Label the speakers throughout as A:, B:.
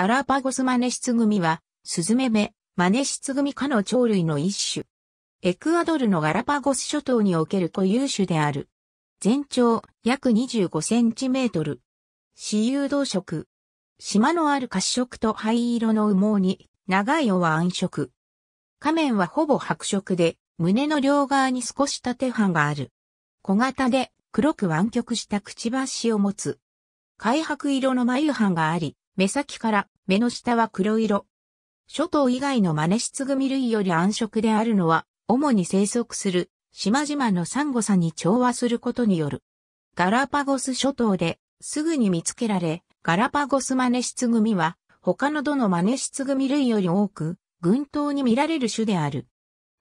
A: ガラパゴスマネシツグミは、スズメメ、マネシツグミ科の鳥類の一種。エクアドルのガラパゴス諸島における固有種である。全長約25センチメートル。私有動色。島のある褐色と灰色の羽毛に、長い尾は暗色。仮面はほぼ白色で、胸の両側に少し縦半がある。小型で黒く湾曲したくちばしを持つ。灰白色の眉半があり、目先から目の下は黒色。諸島以外のマネシツミ類より暗色であるのは、主に生息する島々のサンゴ差に調和することによる。ガラパゴス諸島ですぐに見つけられ、ガラパゴスマネシツ組は他のどのマネシツミ類より多く、群島に見られる種である。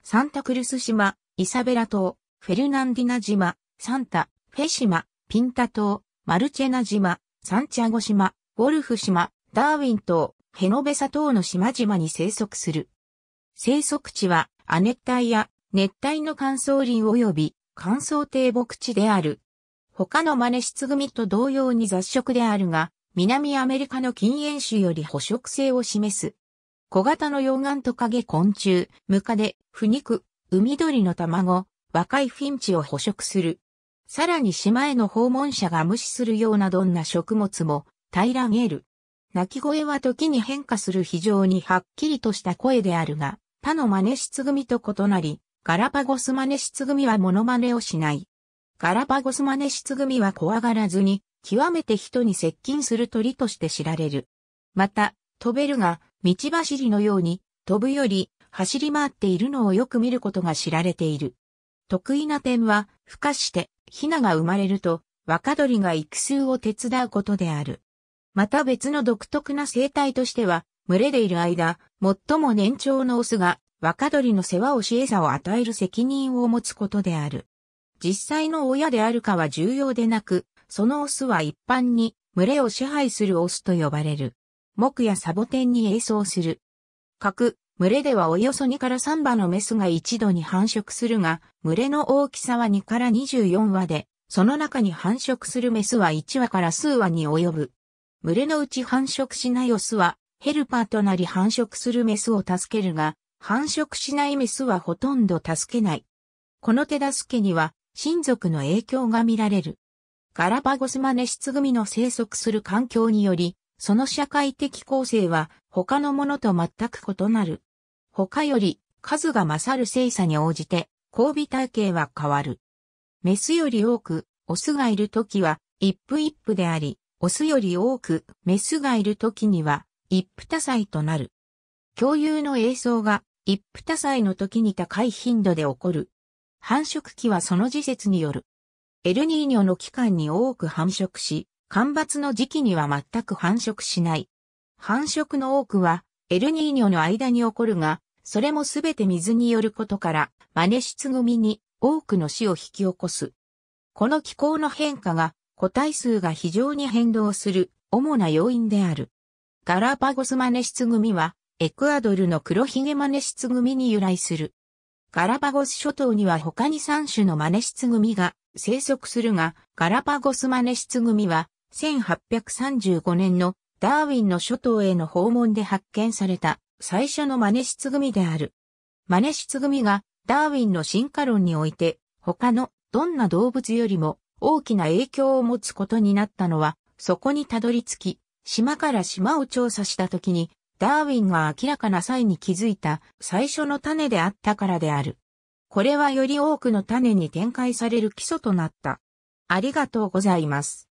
A: サンタクルス島、イサベラ島、フェルナンディナ島、サンタ、フェ島、ピンタ島、マルチェナ島、サンチャゴ島、ウォルフ島、ダーウィン島、ヘノベサ島の島々に生息する。生息地は亜熱帯や熱帯の乾燥林及び乾燥低木地である。他のマネシツ組と同様に雑食であるが、南アメリカの禁煙種より捕食性を示す。小型の溶岩トカゲ昆虫、ムカデ、腐肉、海鳥の卵、若いフィンチを捕食する。さらに島への訪問者が無視するようなどんな食物も平ゲル。鳴き声は時に変化する非常にはっきりとした声であるが、他の真似室組と異なり、ガラパゴス真似室組はモノマネをしない。ガラパゴス真似室組は怖がらずに、極めて人に接近する鳥として知られる。また、飛べるが、道走りのように、飛ぶより、走り回っているのをよく見ることが知られている。得意な点は、孵化して、ヒナが生まれると、若鳥が育種を手伝うことである。また別の独特な生態としては、群れでいる間、最も年長のオスが若鳥の世話をし餌を与える責任を持つことである。実際の親であるかは重要でなく、そのオスは一般に群れを支配するオスと呼ばれる。木やサボテンに栄走する。各、群れではおよそ2から3羽のメスが一度に繁殖するが、群れの大きさは2から24羽で、その中に繁殖するメスは1羽から数羽に及ぶ。群れのうち繁殖しないオスは、ヘルパーとなり繁殖するメスを助けるが、繁殖しないメスはほとんど助けない。この手助けには、親族の影響が見られる。ガラパゴスマネシツ組の生息する環境により、その社会的構成は他のものと全く異なる。他より数が勝る精査に応じて交尾体系は変わる。メスより多く、オスがいるときは一夫一夫であり、オスより多くメスがいる時には一夫多妻となる。共有の映像が一夫多妻の時に高い頻度で起こる。繁殖期はその時節による。エルニーニョの期間に多く繁殖し、干ばつの時期には全く繁殖しない。繁殖の多くはエルニーニョの間に起こるが、それもすべて水によることから、真似しつぐみに多くの死を引き起こす。この気候の変化が個体数が非常に変動する主な要因である。ガラパゴスマネシツ組は、エクアドルの黒ひげマネシツ組に由来する。ガラパゴス諸島には他に3種のマネシツ組が生息するが、ガラパゴスマネシツ組は、1835年のダーウィンの諸島への訪問で発見された最初のマネシツ組である。マネシツ組がダーウィンの進化論において他のどんな動物よりも大きな影響を持つことになったのは、そこにたどり着き、島から島を調査した時に、ダーウィンが明らかな際に気づいた最初の種であったからである。これはより多くの種に展開される基礎となった。ありがとうございます。